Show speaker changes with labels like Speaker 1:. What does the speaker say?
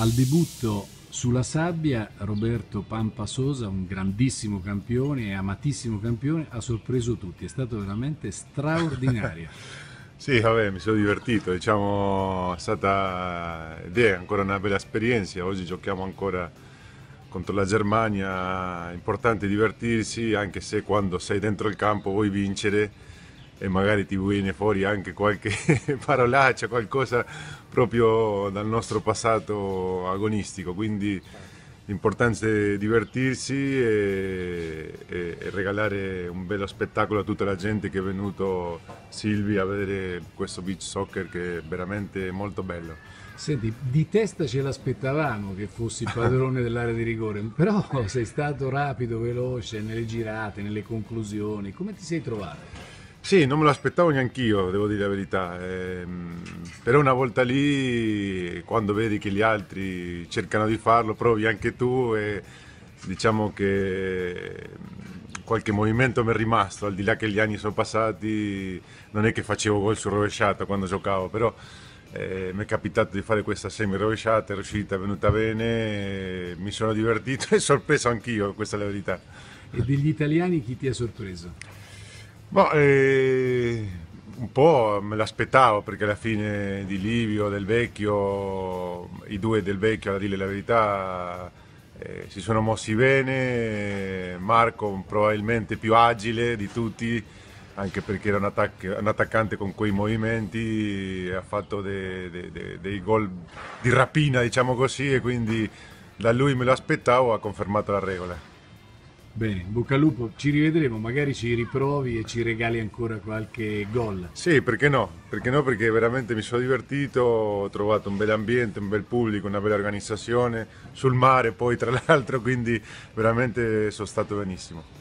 Speaker 1: Al debutto sulla sabbia Roberto Pampa Sosa, un grandissimo campione e amatissimo campione, ha sorpreso tutti, è stato veramente straordinario.
Speaker 2: sì, vabbè, mi sono divertito, diciamo, è stata ed è ancora una bella esperienza, oggi giochiamo ancora contro la Germania, è importante divertirsi anche se quando sei dentro il campo vuoi vincere e magari ti viene fuori anche qualche parolaccia, qualcosa proprio dal nostro passato agonistico. Quindi l'importanza è divertirsi e, e, e, regalare un bello spettacolo a tutta la gente che è venuto Silvi a vedere questo beach soccer che è veramente molto bello.
Speaker 1: Senti, di testa ce l'aspettavamo che fossi padrone dell'area di rigore, però sei stato rapido, veloce nelle girate, nelle conclusioni. Come ti sei trovato?
Speaker 2: Sì, non me lo aspettavo neanch'io, devo dire la verità. Eh, però una volta lì, quando vedi che gli altri cercano di farlo, provi anche tu e diciamo che mm, qualche movimento mi è rimasto, al di là che gli anni sono passati, non è che facevo gol su rovesciata quando giocavo, però eh, mi è capitato di fare questa semi rovesciata, è riuscita, è venuta bene, mi sono divertito e sorpreso anch'io, questa è la verità.
Speaker 1: E degli italiani chi ti ha sorpreso?
Speaker 2: No, eh, un po' me l'aspettavo perché alla fine di Livio, del Vecchio, i due del Vecchio, a dire la verità, eh, si sono mossi bene, Marco probabilmente più agile di tutti, anche perché era un, attac un attaccante con quei movimenti, ha fatto dei, dei, dei gol di rapina, diciamo così, e quindi da lui me lo aspettavo, ha confermato la regola.
Speaker 1: Bene, in bocca al lupo, ci rivedremo, magari ci riprovi e ci regali ancora qualche gol. Sì,
Speaker 2: perché no? Perché no? Perché veramente mi sono divertito, ho trovato un bel ambiente, un bel pubblico, una bella organizzazione, sul mare poi tra l'altro, quindi veramente sono stato
Speaker 1: benissimo.